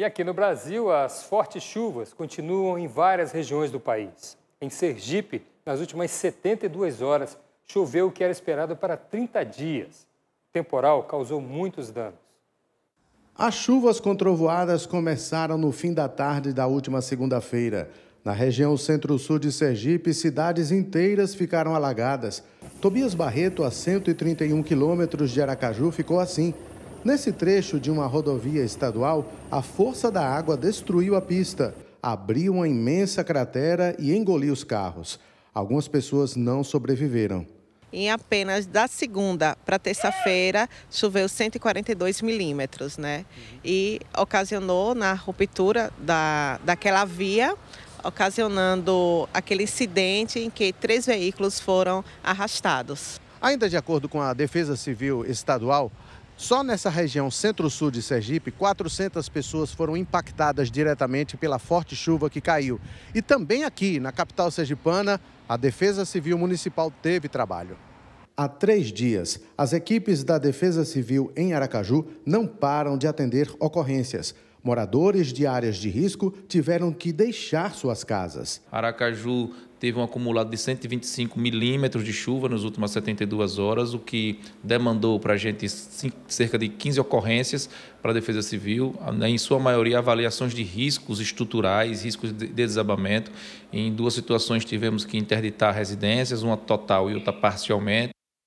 E aqui no Brasil, as fortes chuvas continuam em várias regiões do país. Em Sergipe, nas últimas 72 horas, choveu o que era esperado para 30 dias. O temporal causou muitos danos. As chuvas com trovoadas começaram no fim da tarde da última segunda-feira. Na região centro-sul de Sergipe, cidades inteiras ficaram alagadas. Tobias Barreto, a 131 quilômetros de Aracaju, ficou assim. Nesse trecho de uma rodovia estadual, a força da água destruiu a pista, abriu uma imensa cratera e engoliu os carros. Algumas pessoas não sobreviveram. Em apenas da segunda para terça-feira, choveu 142 milímetros, né? E ocasionou na ruptura da, daquela via, ocasionando aquele incidente em que três veículos foram arrastados. Ainda de acordo com a Defesa Civil Estadual, só nessa região centro-sul de Sergipe, 400 pessoas foram impactadas diretamente pela forte chuva que caiu. E também aqui, na capital sergipana, a Defesa Civil Municipal teve trabalho. Há três dias, as equipes da Defesa Civil em Aracaju não param de atender ocorrências. Moradores de áreas de risco tiveram que deixar suas casas. Aracaju teve um acumulado de 125 milímetros de chuva nas últimas 72 horas, o que demandou para a gente cerca de 15 ocorrências para a Defesa Civil, né, em sua maioria avaliações de riscos estruturais, riscos de desabamento. Em duas situações tivemos que interditar residências, uma total e outra parcialmente.